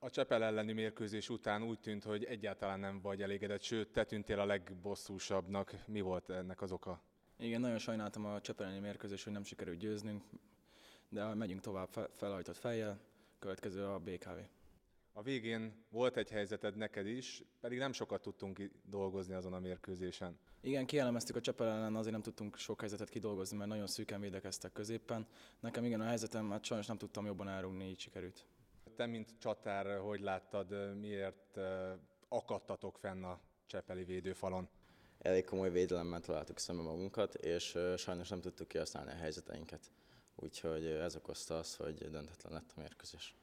A Csepel elleni mérkőzés után úgy tűnt, hogy egyáltalán nem vagy elégedett, sőt, te tűntél a legbosszúsabbnak. Mi volt ennek az oka? Igen, nagyon sajnáltam a Csepel elleni mérkőzés, hogy nem sikerült győznünk, de megyünk tovább felhajtott fejjel, következő a BKV. A végén volt egy helyzeted neked is, pedig nem sokat tudtunk dolgozni azon a mérkőzésen. Igen, kielemeztük a Csepel ellen, azért nem tudtunk sok helyzetet kidolgozni, mert nagyon szűken védekeztek középen. Nekem igen, a helyzetem, hát sajnos nem tudtam jobban elrúgni, így sikerült te, mint csatár, hogy láttad, miért akadtatok fenn a Csepeli védőfalon? Elég komoly védelemmel találtuk szembe magunkat, és sajnos nem tudtuk kihasználni a helyzeteinket. Úgyhogy ez okozta azt, hogy döntetlen lett a mérkőzés.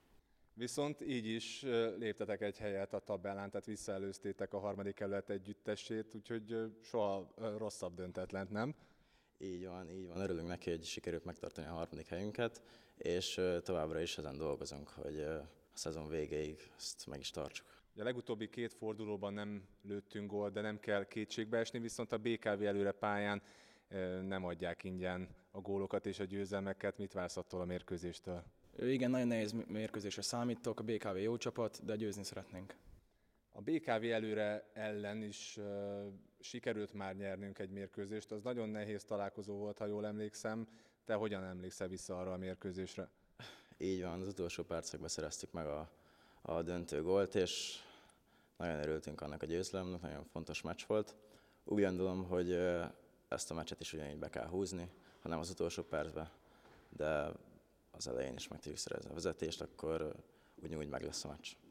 Viszont így is léptetek egy helyet a tabellán, tehát visszaelőztétek a harmadik előtt együttesét, úgyhogy soha rosszabb döntetlent, nem? Így van, így van. Örülünk neki, hogy sikerült megtartani a harmadik helyünket, és továbbra is ezen dolgozunk, hogy a szezon végéig ezt meg is tartsuk. A legutóbbi két fordulóban nem lőttünk gól, de nem kell kétségbe esni, viszont a BKV előre pályán nem adják ingyen a gólokat és a győzelmeket. Mit vársz attól a mérkőzéstől? Igen, nagyon nehéz mérkőzésre számítok, a BKV jó csapat, de győzni szeretnénk. A BKV előre ellen is sikerült már nyernünk egy mérkőzést, az nagyon nehéz találkozó volt, ha jól emlékszem. Te hogyan emlékszel vissza arra a mérkőzésre? Így van, az utolsó percekben szereztük meg a, a döntő gólt, és nagyon örültünk annak a győzelemnek, nagyon fontos meccs volt. Úgy gondolom, hogy ezt a meccset is ugyanígy be kell húzni, hanem az utolsó percbe, de az elején is meg tudjuk szerezni a vezetést, akkor ugyanúgy meg lesz a meccs.